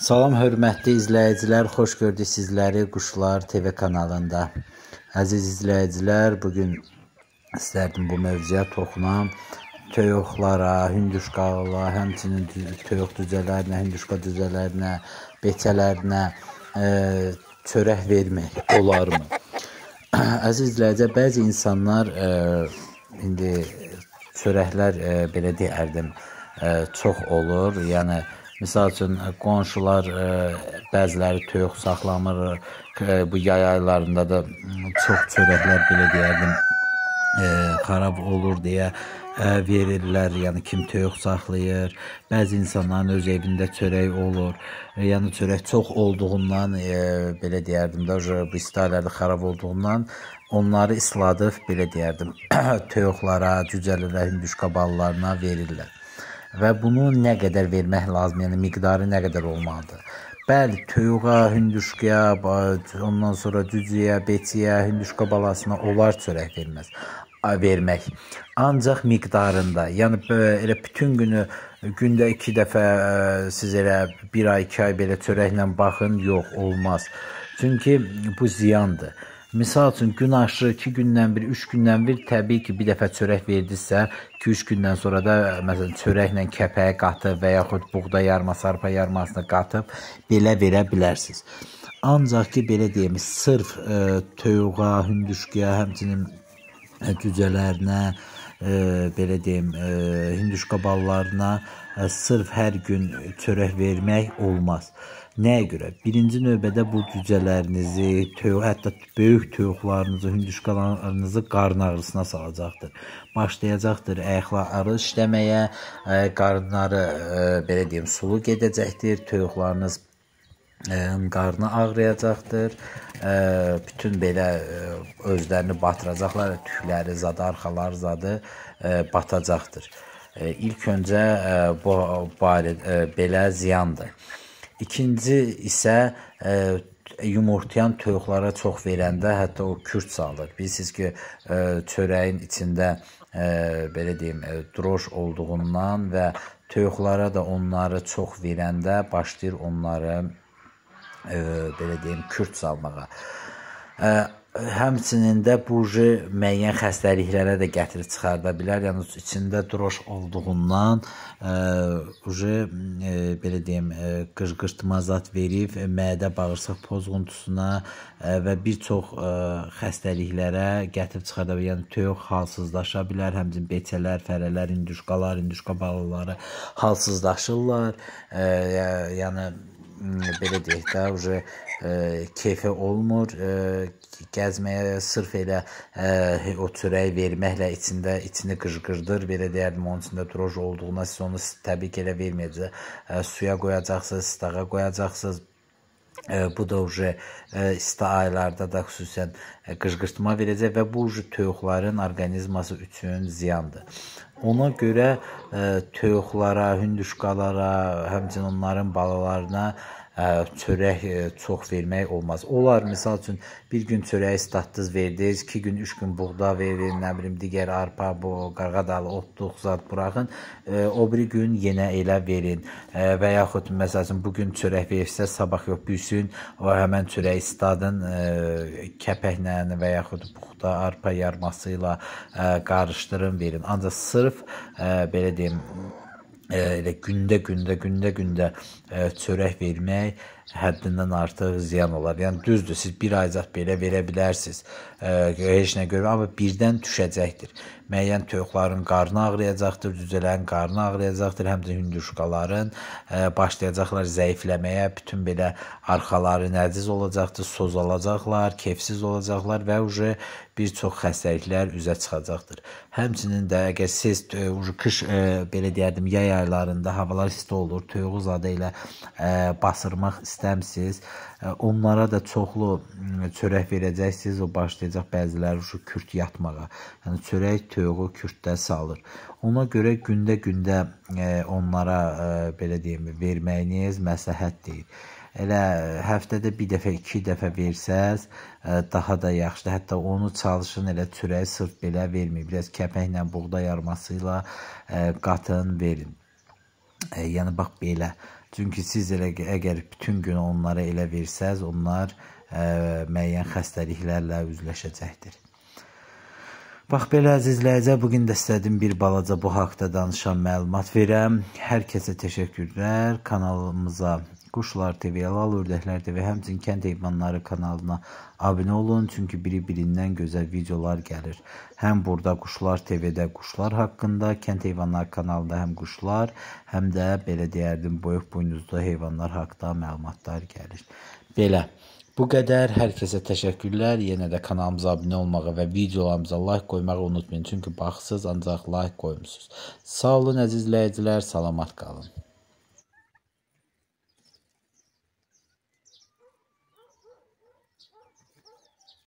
Salam hörmətli izləyicilər, xoş gördük sizləri Quşlar TV kanalında. Əziz izləyicilər, bu gün istərdim bu mövzuya toxunam. Toyuqlara, hündüşqalara, həmçinin toyuq düzələrinə, hündüşqa düzələrinə, beçələrinə e, çörək vermək olarmı? Əziz izləyicilər, bəzi insanlar e, indi çörəklər e, belə deyərdim, e, çox olur. Yəni e, Məsəl üçün e, qonşular ə, e, bəziləri toyuq saxlamır. Ə, e, bu yay aylarında da çox çörəklər belə deyərdim ə, xarab olur deyə ə, verirlər. Yəni kim toyuq saxlayır, bəzi insanların öz evində çörək olur. E, yəni çörək çox olduğundan ə, belə deyərdim də, bu istilərdə xarab olduğundan onları isladıb belə deyərdim toyuqlara, cücələrə, hinduşka ballarına verirlər və bunu nə qədər vermək lazımdır, yəni miqdarı nə qədər olmalıdır. Bəli, töyuğa, hündüşkəyə, ondan sonra cücüyə, beçiyə, hündüşka balasına onlar çörək verməz vermək. Ancaq miqdarında, yəni elə bütün günü gündə 2 dəfə siz elə 1 ay, 2 ay belə çörəklə baxın, yox, olmaz. Çünki bu ziyandır. Misal üçün, gün aşırı 2 gündən bir, 3 gündən bir təbii ki, bir dəfə çörək verdinizsə, 2-3 gündən sonra da e, məsələn çörəklə kəpəyə qatıb və yaxud buğda yarması, arpa yarmasını qatıb belə verə bilərsiniz. Ancaq ki, belə deyim, sırf ə, e, töyüğa, hündüşküyə, həmçinin e, cücələrinə, e, belə deyim, e, hinduşka ballarına e, sırf hər gün çörək vermək olmaz. Nəyə görə? Birinci növbədə bu cücələrinizi, töyüq, hətta böyük töyüqlarınızı, hündüşqalarınızı qarın ağrısına salacaqdır. Başlayacaqdır ayaqları işləməyə, e, qarınları, e, belə deyim, sulu gedəcəkdir, töyüqlarınız qarnı ağrıyacaqdır. Bütün belə özlərini batıracaqlar, tükləri zadı, arxalar zadı batacaqdır. İlk öncə bu barədə belə ziyandır. İkinci isə yumurtlayan toyuqlara çox verəndə hətta o kürt salır. Bilirsiniz ki, çörəyin içində belə deyim, droş olduğundan və toyuqlara da onları çox verəndə başlayır onları belə deyim, kürt salmağa. Həmçinin də burji müəyyən xəstəliklərə də gətirib çıxarda bilər. Yəni içində droş olduğundan e, burji e, belə deyim, e, qırqırtma zad verib mədə bağırsaq pozğuntusuna və bir çox xəstəliklərə gətirib çıxarda bilər. Yəni töyüq halsızlaşa bilər, həmçinin beçələr, fərələr, indüşqalar, indüşqa balaları halsızlaşırlar. Yəni belə deyək də, uje keyfi olmur. E, gəzməyə sırf elə e, o çörəyi verməklə içində içini qıcqırdır. Belə deyərdim, onun içində droj olduğuna siz onu təbii ki, elə verməyəcəksiniz. E, suya qoyacaqsınız, istağa qoyacaqsınız, bu da uje isti aylarda da xüsusən э, qışqırtma verəcək və bu uje toyuqların orqanizması üçün ziyandır. Ona görə e, toyuqlara, hündüşqalara, həmçinin onların balalarına çörək e, çox vermək olmaz. Olar, misal üçün, bir gün çörəyə statdız verdiniz, iki gün, üç gün buğda verin, nə bilim, digər arpa, bu, qarğa dalı, otluq, zad buraxın, e, o bir gün yenə elə verin. E, və yaxud, məsəl üçün, bugün çörək verirsə, sabah yox, büsün, o həmən çörəyi stadın kəpəklə və yaxud buğda, arpa yarması ilə qarışdırın, verin. Ancaq sırf, belə deyim, elə gündə gündə gündə gündə e, çörək vermək həddindən artıq ziyan olar. Yəni düzdür, siz bir aycaq belə verə bilərsiniz. E, heç nə görmür, amma birdən düşəcəkdir müəyyən toyuqların qarnı ağrıyacaqdır, cücələrin qarnı ağrıyacaqdır, həm də hündüşqaların e, başlayacaqlar zəifləməyə, bütün belə arxaları nəciz olacaqdır, sozalacaqlar, kefsiz olacaqlar və uje bir çox xəstəliklər üzə çıxacaqdır. Həmçinin də əgər siz uje qış ə, e, belə deyərdim, yay aylarında havalar isti olur, toyuğu zadə ilə ə, e, basırmaq istəmsiniz, onlara da çoxlu Yəni çörək verəcəksiniz, o başlayacaq bəziləri şu kürt yatmağa. Yəni çörək töyüğü kürtdə salır. Ona görə gündə-gündə e, onlara e, belə deyim, verməyiniz məsləhət deyil. Elə həftədə bir dəfə, iki dəfə versəz, ə, e, daha da yaxşıdır. Hətta onu çalışın elə çörəyi sırf belə verməyin. Biraz kəpəklə, buğda yarması ilə e, qatın verin. Ə, e, yəni bax belə. Çünki siz elə əgər bütün gün onlara elə versəz, onlar ə, Hə, müəyyən xəstəliklərlə üzləşəcəkdir. Bax belə əzizləyicə bu gün də istədim bir balaca bu haqqda danışan məlumat verəm. Hər kəsə təşəkkürlər. Kanalımıza Quşlar TV, Lal Ördəklər TV, həmçinin Kənd Heyvanları kanalına abunə olun, çünki biri-birindən gözəl videolar gəlir. Həm burada Quşlar TV-də quşlar haqqında, Kənd Heyvanları kanalında həm quşlar, həm də belə deyərdim, böyük buynuzlu heyvanlar haqqında məlumatlar gəlir. Belə Bu qədər. Hər kəsə təşəkkürlər. Yenə də kanalımıza abunə olmağı və videolarımıza like qoymağı unutmayın. Çünki baxsız ancaq like qoymusunuz. Sağ olun əziz izləyicilər. Salamat qalın.